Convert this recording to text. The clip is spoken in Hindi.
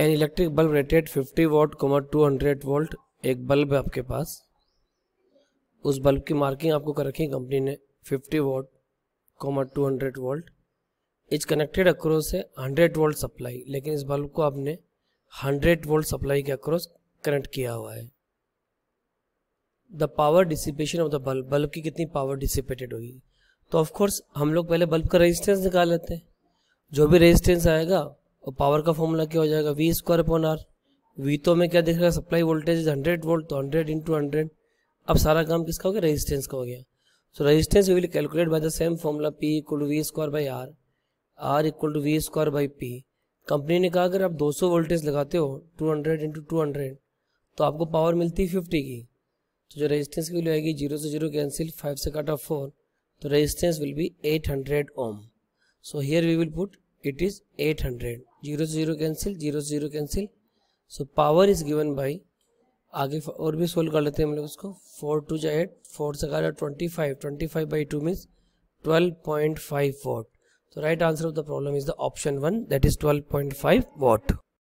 N electric bulb rated 50 watt comma 200 volt एक बल्ब है आपके पास उस बल्ब की मार्किंग आपको कर रखी है कंपनी ने 50 watt comma 200 volt is connected across है 100 वोल्ट सप्लाई लेकिन इस बल्ब को आपने 100 वोल्ट सप्लाई के अक्रॉस कनेक्ट किया हुआ है the power dissipation of the bulb bulb की कितनी पावर डिसिपेटेड होगी तो ऑफकोर्स हम लोग पहले बल्ब का रेजिस्टेंस निकाल लेते हैं जो भी रेजिस्टेंस आएगा और पावर का फॉर्मूला क्या हो जाएगा V square upon R V तो हमें क्या दिख रहा है सप्लाई वोल्टेज हंड्रेड वोल्ट तो हंड्रेड इंटू हंड्रेड अब सारा काम किसका हो गया रेजिस्टेंस का हो गया so resistance we will calculate by the same formula P equal to V square by R R equal to V square by P company ने कहा अगर आप 200 वोल्टेज लगाते हो 200 हंड्रेड इंटू टू तो आपको पावर मिलती है 50 की तो जो रेजिस्टेंस की वैल्यू आएगी जीरो से जीरो कैंसिल फाइव से ऑफ फोर तो resistance will be 800 ohm so here we will put it is 800 zero zero cancel zero zero cancel so power is given by आगे और भी सोल्व कर लेते हैं हम लोग उसको फोर टू जो एट फोर से कहा twenty five twenty five by two means twelve point five watt तो right answer of the problem is the option one that is twelve point five what